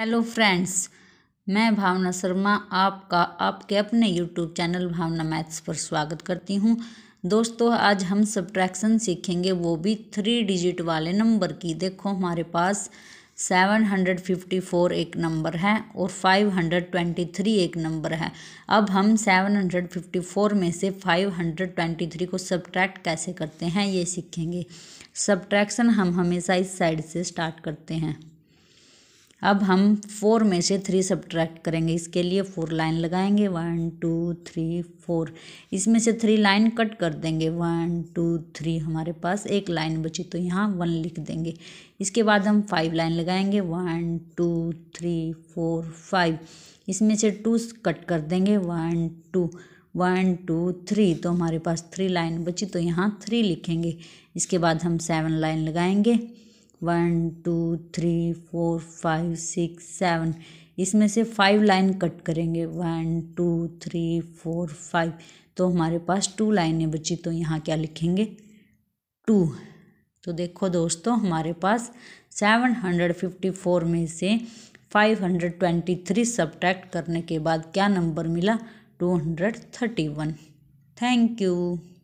hello friends मैं भावना शर्मा आपका आपके अपने यूट्यूब चैनल भावना मैथ्स पर स्वागत करती हूं दोस्तों आज हम सब्ट्रैक्शन सीखेंगे वो भी थ्री डिजिट वाले नंबर की देखो हमारे पास सेवन हंड्रेड फिफ्टी फोर एक नंबर है और फाइव हंड्रेड ट्वेंटी थ्री एक नंबर है अब हम सेवन हंड्रेड फिफ्टी फोर में से फाइव हंड्रेड ट्वेंटी थ्री को सब्ट्रैक्ट कैसे करते हैं ये सीखेंगे सब्ट्रैक्शन हम हमेशा इस साइड से स्टार्ट करते हैं अब हम फोर में से थ्री सब्ट्रैक्ट करेंगे इसके लिए फोर लाइन लगाएंगे वन टू थ्री फोर इसमें से थ्री लाइन कट कर देंगे वन टू थ्री हमारे पास एक लाइन बची तो यहाँ वन लिख देंगे इसके बाद हम फाइव लाइन लगाएंगे one two three four five इसमें से टू कट कर देंगे one two one two three तो हमारे पास थ्री लाइन बची तो यहाँ थ्री लिखेंगे इसके बाद हम सेवन लाइन लगाएंगे one two three four five six seven इसमें से फाइव लाइन कट करेंगे one two three four five तो हमारे पास टू लाइनें बची तो यहाँ क्या लिखेंगे टू तो देखो दोस्तों हमारे पास सेवन हंड्रेड फिफ्टी फोर में से five hundred twenty three subtract करने के बाद क्या नंबर मिला two hundred thirty one thank you